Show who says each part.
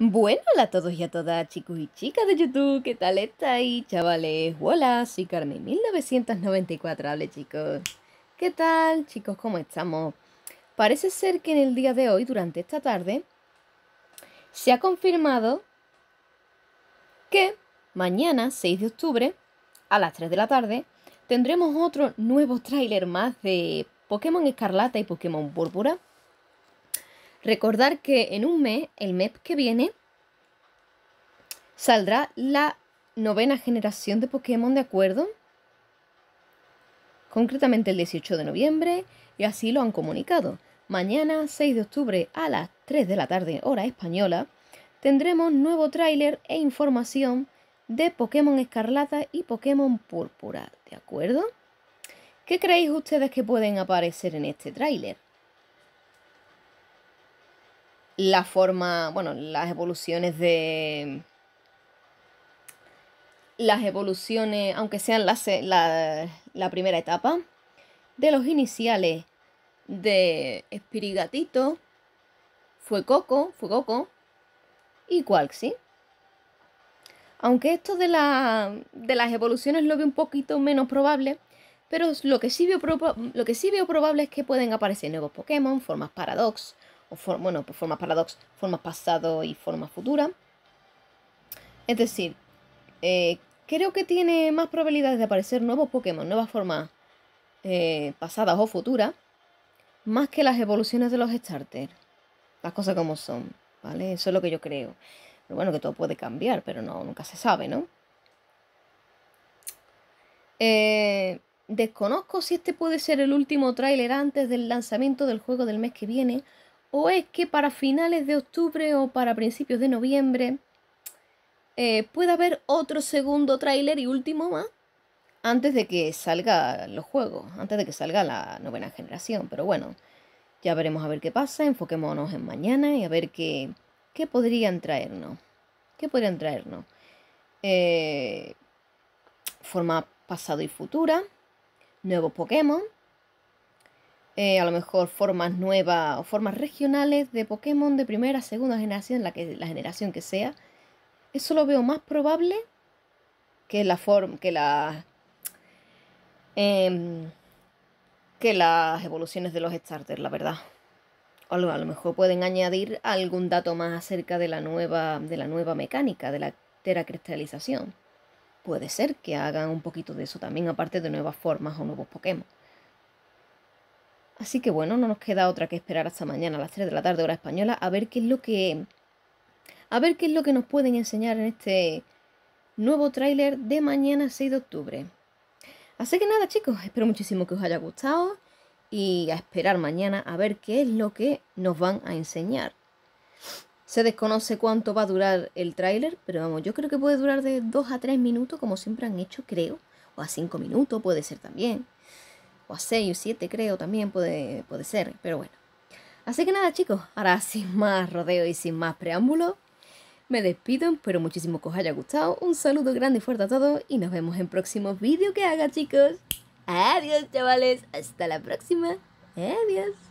Speaker 1: Bueno, hola a todos y a todas, chicos y chicas de YouTube, ¿qué tal estáis, chavales? Hola, soy Carmen 1994, hable chicos. ¿Qué tal, chicos? ¿Cómo estamos? Parece ser que en el día de hoy, durante esta tarde, se ha confirmado que mañana, 6 de octubre, a las 3 de la tarde, tendremos otro nuevo tráiler más de Pokémon Escarlata y Pokémon Púrpura. Recordar que en un mes, el mes que viene, saldrá la novena generación de Pokémon, ¿de acuerdo? Concretamente el 18 de noviembre, y así lo han comunicado. Mañana, 6 de octubre, a las 3 de la tarde, hora española, tendremos nuevo tráiler e información de Pokémon Escarlata y Pokémon Púrpura, ¿de acuerdo? ¿Qué creéis ustedes que pueden aparecer en este tráiler? la forma, bueno, las evoluciones de... Las evoluciones, aunque sean la, primera etapa, de los iniciales de Espirigatito, fue Coco, fue Coco y Qualxi. Aunque esto de, de las evoluciones lo veo un poquito menos probable, pero lo que, sí veo lo que sí veo probable es que pueden aparecer nuevos Pokémon, formas Paradox, bueno, pues formas paradox, formas pasado y formas futuras. Es decir, eh, creo que tiene más probabilidades de aparecer nuevos Pokémon, nuevas formas eh, pasadas o futuras, más que las evoluciones de los starters. Las cosas como son, ¿vale? Eso es lo que yo creo. Pero bueno, que todo puede cambiar, pero no, nunca se sabe, ¿no? Eh, desconozco si este puede ser el último tráiler antes del lanzamiento del juego del mes que viene, o es que para finales de octubre o para principios de noviembre puede eh, pueda haber otro segundo tráiler y último más antes de que salga los juegos, antes de que salga la novena generación. Pero bueno, ya veremos a ver qué pasa, enfoquémonos en mañana y a ver qué, qué podrían traernos. ¿Qué podrían traernos? Eh, forma pasado y futura, nuevos Pokémon, eh, a lo mejor formas nuevas o formas regionales de Pokémon de primera, segunda generación, la, que, la generación que sea, eso lo veo más probable que la que la... Em, que las evoluciones de los starters, la verdad. O a lo mejor pueden añadir algún dato más acerca de la nueva, de la nueva mecánica, de la teracristalización. Puede ser que hagan un poquito de eso también, aparte de nuevas formas o nuevos Pokémon. Así que bueno, no nos queda otra que esperar hasta mañana a las 3 de la tarde hora española a ver qué es lo que a ver qué es lo que nos pueden enseñar en este nuevo tráiler de mañana 6 de octubre. Así que nada, chicos, espero muchísimo que os haya gustado y a esperar mañana a ver qué es lo que nos van a enseñar. Se desconoce cuánto va a durar el tráiler, pero vamos, yo creo que puede durar de 2 a 3 minutos, como siempre han hecho, creo, o a 5 minutos puede ser también o a 6 o 7 creo también puede, puede ser, pero bueno. Así que nada chicos, ahora sin más rodeo y sin más preámbulo, me despido, espero muchísimo que os haya gustado, un saludo grande y fuerte a todos y nos vemos en próximos vídeos que haga chicos. Adiós chavales, hasta la próxima. Adiós.